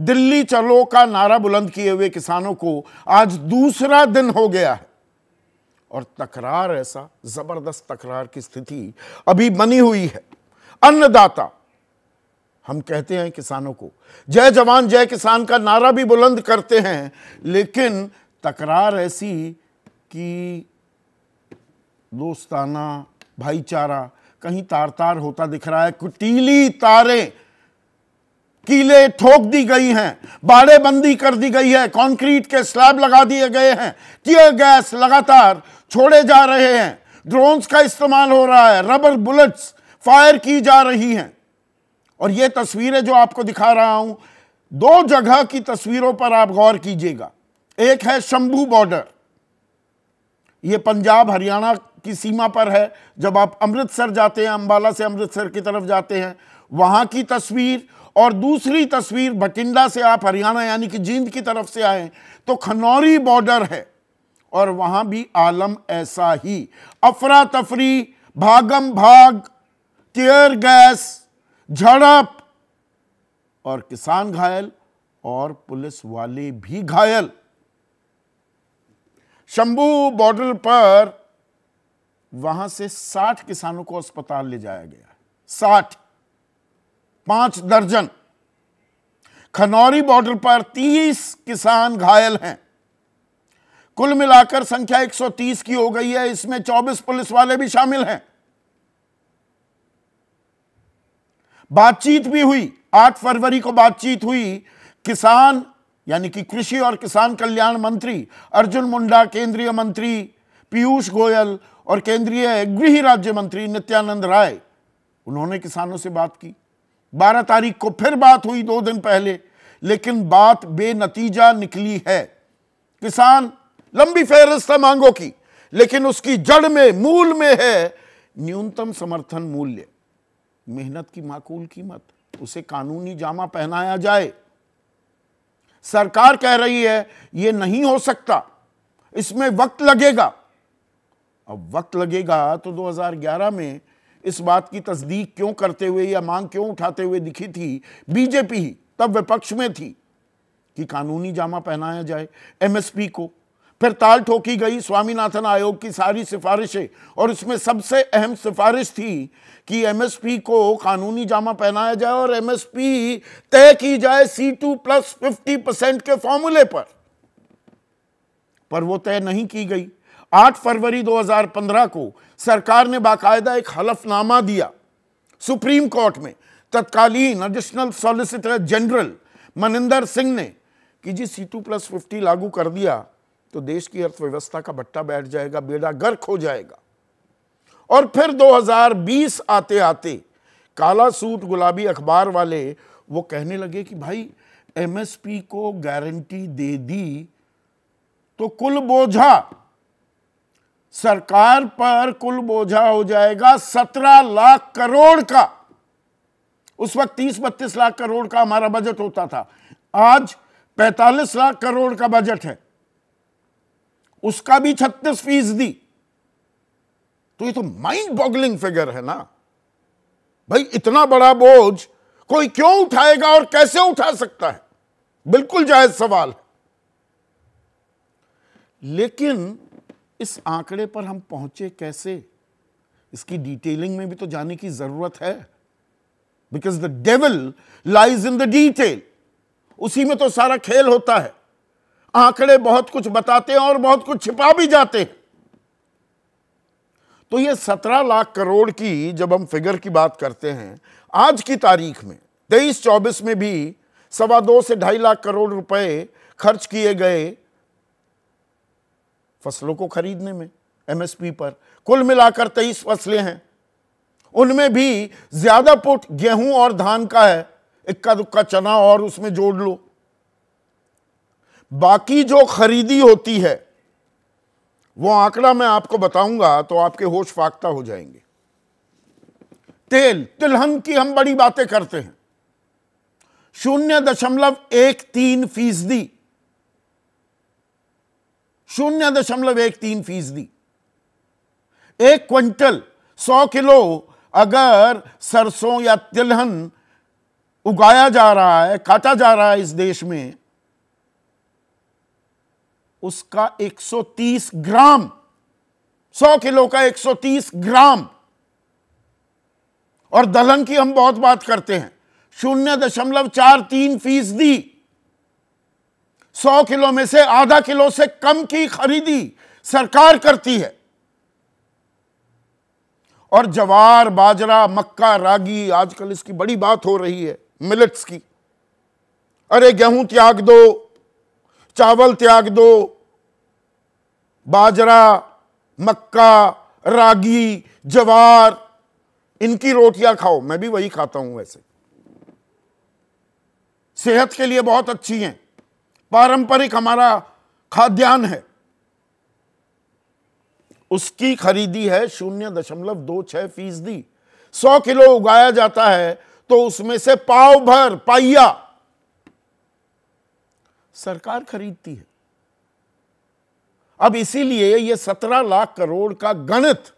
दिल्ली चलो का नारा बुलंद किए हुए किसानों को आज दूसरा दिन हो गया है और तकरार ऐसा जबरदस्त तकरार की स्थिति अभी बनी हुई है अन्नदाता हम कहते हैं किसानों को जय जवान जय किसान का नारा भी बुलंद करते हैं लेकिन तकरार ऐसी कि दोस्ताना भाईचारा कहीं तार तार होता दिख रहा है कुटीली तारें कीले ठोक दी गई हैं बाड़ेबंदी कर दी गई है कंक्रीट के स्लैब लगा दिए गए हैं टीयर गैस लगातार छोड़े जा रहे हैं ड्रोन्स का इस्तेमाल हो रहा है रबर बुलेट्स फायर की जा रही हैं और ये तस्वीरें जो आपको दिखा रहा हूं दो जगह की तस्वीरों पर आप गौर कीजिएगा एक है शंभू बॉर्डर ये पंजाब हरियाणा की सीमा पर है जब आप अमृतसर जाते हैं अंबाला से अमृतसर की तरफ जाते हैं वहां की तस्वीर और दूसरी तस्वीर बठिंडा से आप हरियाणा यानी कि जींद की तरफ से आए तो खनौरी बॉर्डर है और वहां भी आलम ऐसा ही अफरा तफरी भागम भाग टेयर गैस झड़प और किसान घायल और पुलिस वाले भी घायल शंभू बॉर्डर पर वहां से 60 किसानों को अस्पताल ले जाया गया 60 पांच दर्जन खनौरी बॉर्डर पर 30 किसान घायल हैं कुल मिलाकर संख्या 130 की हो गई है इसमें 24 पुलिस वाले भी शामिल हैं बातचीत भी हुई 8 फरवरी को बातचीत हुई किसान यानी कि कृषि और किसान कल्याण मंत्री अर्जुन मुंडा केंद्रीय मंत्री पीयूष गोयल और केंद्रीय गृह राज्य मंत्री नित्यानंद राय उन्होंने किसानों से बात की बारह तारीख को फिर बात हुई दो दिन पहले लेकिन बात बेनतीजा निकली है किसान लंबी फहरिस्त है मांगों की लेकिन उसकी जड़ में मूल में है न्यूनतम समर्थन मूल्य मेहनत की माकूल कीमत उसे कानूनी जामा पहनाया जाए सरकार कह रही है यह नहीं हो सकता इसमें वक्त लगेगा अब वक्त लगेगा तो 2011 में इस बात की तस्दीक क्यों करते हुए या मांग क्यों उठाते हुए दिखी थी बीजेपी ही तब विपक्ष में थी कि कानूनी जामा पहनाया जाए एमएसपी को फिर ताल ठोकी गई स्वामीनाथन आयोग की सारी सिफारिशें और इसमें सबसे अहम सिफारिश थी कि एमएसपी को कानूनी जामा पहनाया जाए और एमएसपी तय की जाए C two plus fifty percent के फॉर्मूले पर पर वो तय नहीं की गई 8 फरवरी 2015 को सरकार ने बाकायदा एक हलफनामा दिया सुप्रीम कोर्ट में तत्कालीन additional solicitor general Maninder Singh ने कि जी सी टू प्लस फिफ्टी लागू कर दिया तो देश की अर्थव्यवस्था का भट्टा बैठ जाएगा बेड़ा गर्क हो जाएगा और फिर 2020 आते आते काला सूट गुलाबी अखबार वाले वो कहने लगे कि भाई एमएसपी को गारंटी दे दी तो कुल बोझा सरकार पर कुल बोझा हो जाएगा सत्रह लाख करोड़ का उस वक्त तीस बत्तीस लाख करोड़ का हमारा बजट होता था आज पैतालीस लाख करोड़ का बजट है उसका भी छत्तीस फीसदी तो ये तो माइंड बॉगलिंग फिगर है ना भाई इतना बड़ा बोझ कोई क्यों उठाएगा और कैसे उठा सकता है बिल्कुल जायज सवाल है लेकिन इस आंकड़े पर हम पहुंचे कैसे इसकी डिटेलिंग में भी तो जाने की जरूरत है because the devil lies in the detail उसी में तो सारा खेल होता है आंकड़े बहुत कुछ बताते हैं और बहुत कुछ छिपा भी जाते हैं तो ये सत्रह लाख करोड़ की जब हम फिगर की बात करते हैं आज की तारीख में तेईस चौबीस में भी सवा दो से ढाई लाख करोड़ रुपए खर्च किए गए फसलों को खरीदने में एमएसपी पर कुल मिलाकर तेईस फसलें हैं उनमें भी ज्यादा पुट गेहूं और धान का है इक्का दुक्का चना और उसमें जोड़ लो बाकी जो खरीदी होती है वो आंकड़ा मैं आपको बताऊंगा तो आपके होश फाख्ता हो जाएंगे तेल तिलहन की हम बड़ी बातें करते हैं शून्य दशमलव एक तीन फीसदी शून्य दशमलव एक तीन फीसदी एक क्विंटल सौ किलो अगर सरसों या तिलहन उगाया जा रहा है काटा जा रहा है इस देश में उसका 130 ग्राम 100 किलो का 130 ग्राम और दलहन की हम बहुत बात करते हैं शून्य दशमलव चार तीन फीसदी सौ किलो में से आधा किलो से कम की खरीदी सरकार करती है और जवार बाजरा मक्का रागी आजकल इसकी बड़ी बात हो रही है मिलेट्स की अरे गेहूं त्याग दो चावल त्याग दो बाजरा मक्का रागी जवार इनकी रोटियां खाओ मैं भी वही खाता हूं वैसे सेहत के लिए बहुत अच्छी हैं पारंपरिक हमारा खाद्यान्न है उसकी खरीदी है शून्य दशमलव दो छह फीसदी सौ किलो उगाया जाता है तो उसमें से पाव भर पाइया सरकार खरीदती है अब इसीलिए यह सत्रह लाख करोड़ का गणित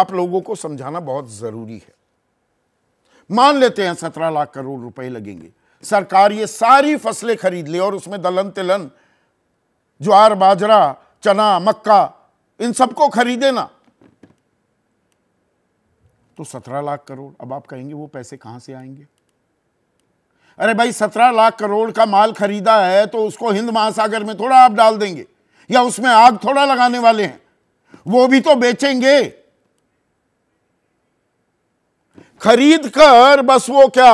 आप लोगों को समझाना बहुत जरूरी है मान लेते हैं सत्रह लाख करोड़ रुपए लगेंगे सरकार ये सारी फसलें खरीद ले और उसमें दलहन तिलन ज्वार बाजरा चना मक्का इन सबको खरीदे ना तो सत्रह लाख करोड़ अब आप कहेंगे वो पैसे कहां से आएंगे अरे भाई सत्रह लाख करोड़ का माल खरीदा है तो उसको हिंद महासागर में थोड़ा आप डाल देंगे या उसमें आग थोड़ा लगाने वाले हैं वो भी तो बेचेंगे खरीद कर बस वो क्या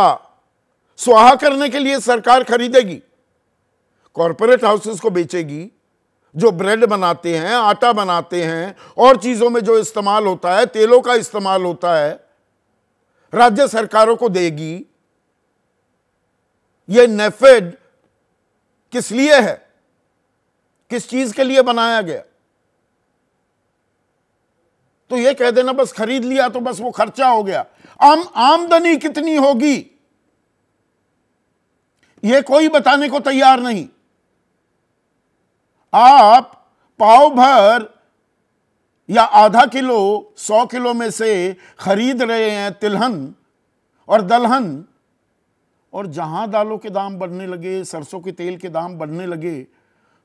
स्वाहा करने के लिए सरकार खरीदेगी कॉरपोरेट हाउसेस को बेचेगी जो ब्रेड बनाते हैं आटा बनाते हैं और चीज़ों में जो इस्तेमाल होता है तेलों का इस्तेमाल होता है राज्य सरकारों को देगी ये नेफेड किस लिए है किस चीज के लिए बनाया गया तो ये कह देना बस खरीद लिया तो बस वो खर्चा हो गया आम आमदनी कितनी होगी यह कोई बताने को तैयार नहीं आप पाव भर या आधा किलो सौ किलो में से खरीद रहे हैं तिलहन और दलहन और जहां दालों के दाम बढ़ने लगे सरसों के तेल के दाम बढ़ने लगे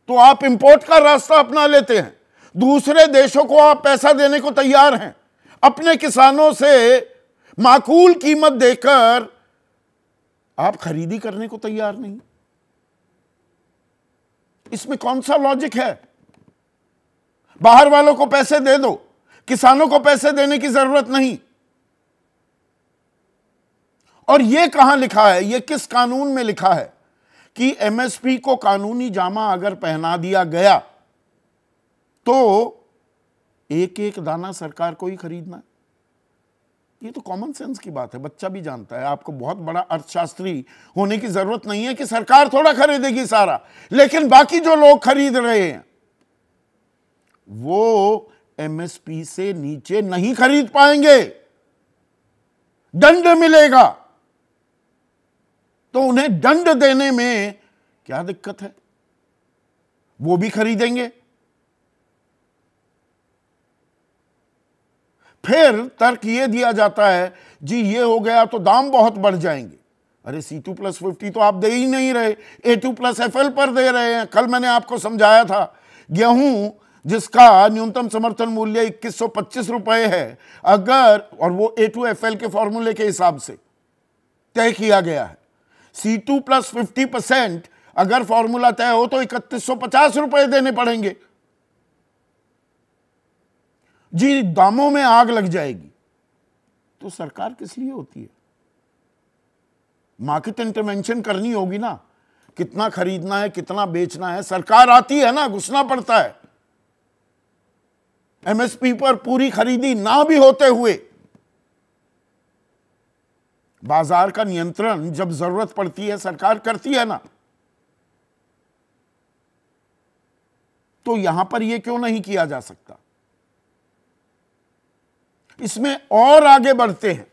तो आप इंपोर्ट का रास्ता अपना लेते हैं दूसरे देशों को आप पैसा देने को तैयार हैं अपने किसानों से माकूल कीमत देकर आप खरीदी करने को तैयार नहीं इसमें कौन सा लॉजिक है बाहर वालों को पैसे दे दो किसानों को पैसे देने की जरूरत नहीं और यह कहां लिखा है यह किस कानून में लिखा है कि एमएसपी को कानूनी जामा अगर पहना दिया गया तो एक एक दाना सरकार को ही खरीदना है ये तो कॉमन सेंस की बात है बच्चा भी जानता है आपको बहुत बड़ा अर्थशास्त्री होने की जरूरत नहीं है कि सरकार थोड़ा खरीदेगी सारा लेकिन बाकी जो लोग खरीद रहे हैं वो एमएसपी से नीचे नहीं खरीद पाएंगे दंड मिलेगा तो उन्हें दंड देने में क्या दिक्कत है वो भी खरीदेंगे फिर तर्क ये दिया जाता है जी ये हो गया तो दाम बहुत बढ़ जाएंगे अरे सी टू प्लस फिफ्टी तो आप दे ही नहीं रहे A two plus F L पर दे रहे हैं कल मैंने आपको समझाया था गेहूं जिसका न्यूनतम समर्थन मूल्य इक्कीस सौ पच्चीस रुपए है अगर और वो ए टू एफ एल के फॉर्मूले के हिसाब से तय किया गया है C two plus fifty percent अगर फॉर्मूला तय हो तो इकतीस सौ पचास रुपए देने पड़ेंगे जी दामों में आग लग जाएगी तो सरकार किस लिए होती है मार्केट इंटरवेंशन करनी होगी ना कितना खरीदना है कितना बेचना है सरकार आती है ना घुसना पड़ता है एमएसपी पर पूरी खरीदी ना भी होते हुए बाजार का नियंत्रण जब जरूरत पड़ती है सरकार करती है ना तो यहां पर यह क्यों नहीं किया जा सकता इसमें और आगे बढ़ते हैं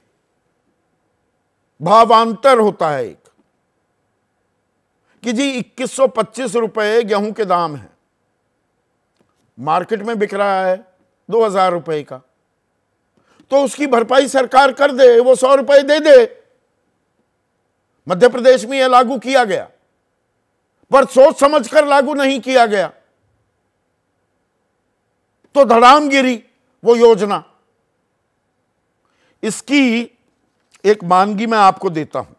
भावांतर होता है एक कि जी इक्कीस सौ पच्चीस गेहूं के दाम है मार्केट में बिक रहा है दो हजार का तो उसकी भरपाई सरकार कर दे वो सौ रुपए दे दे मध्य प्रदेश में यह लागू किया गया पर सोच समझकर लागू नहीं किया गया तो धड़ाम गिरी वो योजना इसकी एक मानगी मैं आपको देता हूं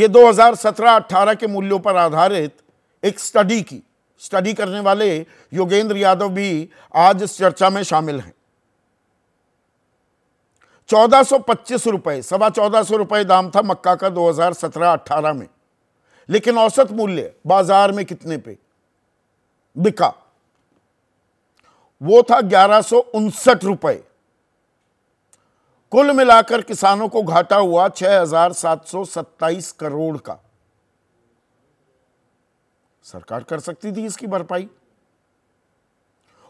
यह 2017-18 के मूल्यों पर आधारित एक स्टडी की स्टडी करने वाले योगेंद्र यादव भी आज इस चर्चा में शामिल हैं चौदह सौ पच्चीस सवा चौदह सौ दाम था मक्का का 2017-18 में लेकिन औसत मूल्य बाजार में कितने पे बिका वो था ग्यारह रुपए कुल मिलाकर किसानों को घाटा हुआ 6,727 करोड़ का सरकार कर सकती थी इसकी भरपाई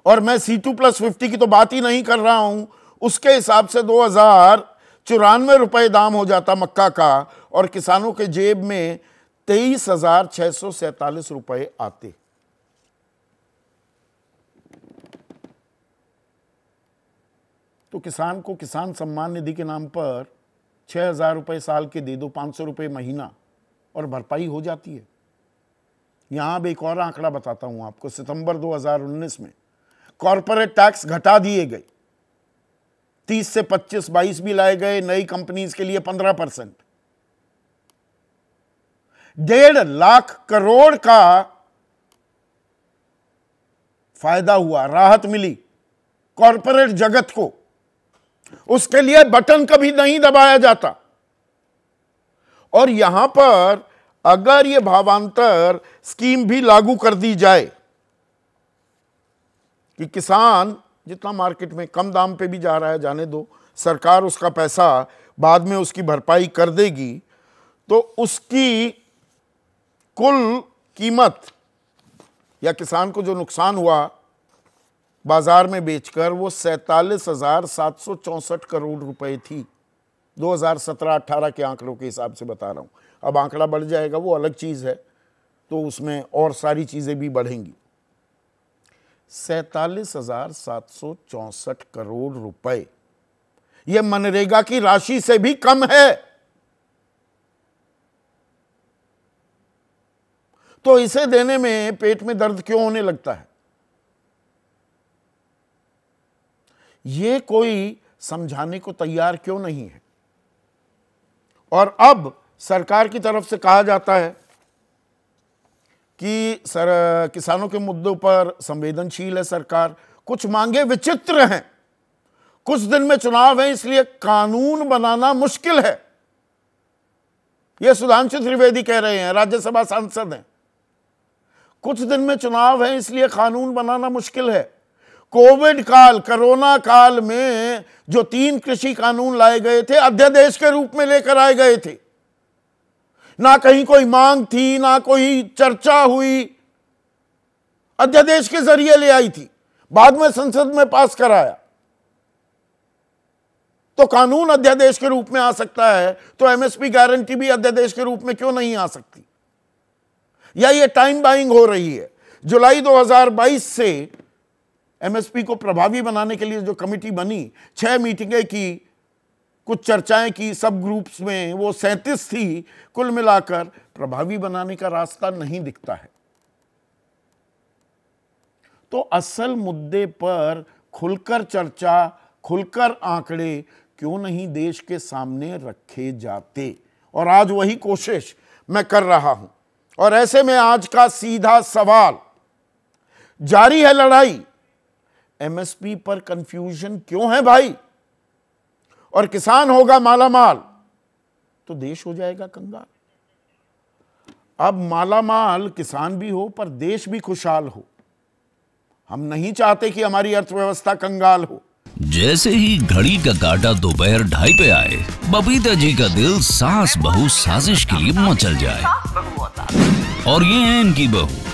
और मैं सी टू प्लस फिफ्टी की तो बात ही नहीं कर रहा हूं उसके हिसाब से दो हजार चौरानवे रुपए दाम हो जाता मक्का का और किसानों के जेब में तेईस हजार छह सौ सैतालीस रुपए आते तो किसान को किसान सम्मान निधि के नाम पर छः हज़ार रुपये साल के दे दो पाँच सौ रुपये महीना और भरपाई हो जाती है यहाँ अब एक और आंकड़ा बताता हूँ आपको सितंबर 2019 में कॉरपोरेट टैक्स घटा दिए गए 30 से 25 22 भी लाए गए नई कंपनीज के लिए 15 परसेंट डेढ़ लाख करोड़ का फायदा हुआ राहत मिली कॉरपोरेट जगत को उसके लिए बटन कभी नहीं दबाया जाता और यहां पर अगर यह भावांतर स्कीम भी लागू कर दी जाए कि किसान जितना मार्केट में कम दाम पे भी जा रहा है जाने दो सरकार उसका पैसा बाद में उसकी भरपाई कर देगी तो उसकी कुल कीमत या किसान को जो नुकसान हुआ बाज़ार में बेचकर वो सैतालीस हज़ार सात सौ चौंसठ करोड़ रुपए थी 2017-18 के आंकड़ों के हिसाब से बता रहा हूँ अब आंकड़ा बढ़ जाएगा वो अलग चीज़ है तो उसमें और सारी चीज़ें भी बढ़ेंगी सैतालीस हजार सात सौ चौसठ करोड़ रुपए यह मनरेगा की राशि से भी कम है तो इसे देने में पेट में दर्द क्यों होने लगता है ये कोई समझाने को तैयार क्यों नहीं है और अब सरकार की तरफ से कहा जाता है कि सर किसानों के मुद्दों पर संवेदनशील है सरकार कुछ मांगे विचित्र हैं कुछ दिन में चुनाव है इसलिए कानून बनाना मुश्किल है यह सुधांशु त्रिवेदी कह रहे हैं राज्यसभा सांसद हैं कुछ दिन में चुनाव है इसलिए कानून बनाना मुश्किल है कोविड काल कोरोना काल में जो तीन कृषि कानून लाए गए थे अध्यादेश के रूप में लेकर आए गए थे ना कहीं कोई मांग थी ना कोई चर्चा हुई अध्यादेश के जरिए ले आई थी बाद में संसद में पास कराया तो कानून अध्यादेश के रूप में आ सकता है तो एमएसपी गारंटी भी अध्यादेश के रूप में क्यों नहीं आ सकती या ये टाइम बाइंग हो रही है जुलाई 2022 से एमएसपी को प्रभावी बनाने के लिए जो कमेटी बनी छह मीटिंगें की कुछ चर्चाएं की सब ग्रुप्स में वो सैंतीस थी कुल मिलाकर प्रभावी बनाने का रास्ता नहीं दिखता है तो असल मुद्दे पर खुलकर चर्चा खुलकर आंकड़े क्यों नहीं देश के सामने रखे जाते और आज वही कोशिश मैं कर रहा हूं और ऐसे में आज का सीधा सवाल जारी है लड़ाई एमएसपी पर कंफ्यूजन क्यों है भाई और किसान होगा माला माल तो देश हो जाएगा कंगाल अब माला माल किसान भी हो पर देश भी खुशहाल हो हम नहीं चाहते कि हमारी अर्थव्यवस्था कंगाल हो जैसे ही घड़ी का काटा दोपहर ढाई पे आए बबीता जी का दिल सास बहु साजिश के लिए मचल जाए और ये है इनकी बहू